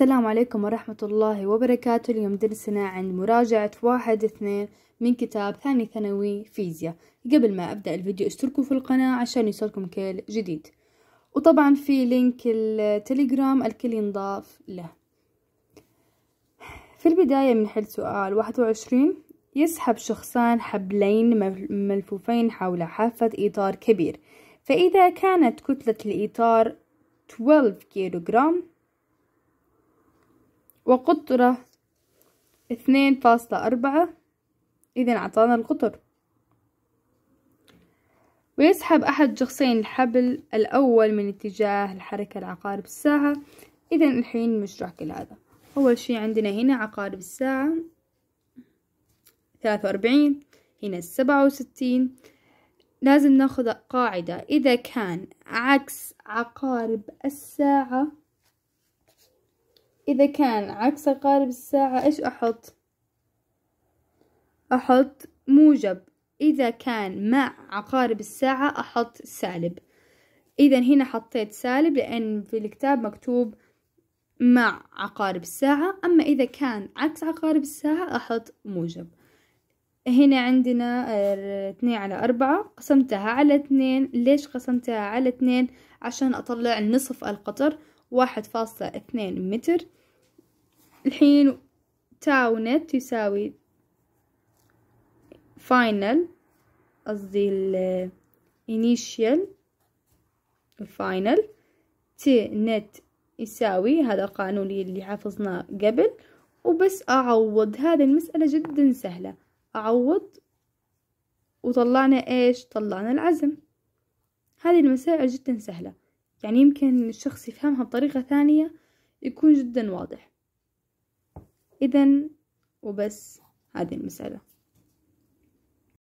السلام عليكم ورحمة الله وبركاته اليوم درسنا عن مراجعة واحد اثنين من كتاب ثاني ثانوي فيزياء قبل ما أبدأ الفيديو اشتركوا في القناة عشان يوصلكم كل جديد وطبعا في لينك التليجرام الكل ينضاف له في البداية من حل سؤال واحد وعشرين يسحب شخصان حبلين ملفوفين حول حافة إطار كبير فإذا كانت كتلة الإطار 12 كيلوغرام وقطرة اثنين فاصلة أربعة إذا أعطانا القطر ويسحب أحد شخصين الحبل الأول من اتجاه الحركة العقارب الساعة إذا الحين نشرح كل هذا أول شي عندنا هنا عقارب الساعة ثلاثة وأربعين هنا سبعة وستين لازم ناخذ قاعدة إذا كان عكس عقارب الساعة إذا كان عكس عقارب الساعة إيش أحط أحط موجب إذا كان مع عقارب الساعة أحط سالب إذا هنا حطيت سالب لأن في الكتاب مكتوب مع عقارب الساعة أما إذا كان عكس عقارب الساعة أحط موجب هنا عندنا اثنين على أربعة قسمتها على اثنين ليش قسمتها على اثنين عشان أطلع نصف القطر واحد فاصلة اثنين متر الحين تاو نت يساوي فاينل قصدي ال initial الفاينل تي نت يساوي هذا القانون اللي حفظناه قبل وبس أعوض هذه المسألة جدا سهلة أعوض وطلعنا إيش طلعنا العزم هذه المسائل جدا سهلة يعني يمكن الشخص يفهمها بطريقة ثانية يكون جدا واضح اذا وبس هذه المسألة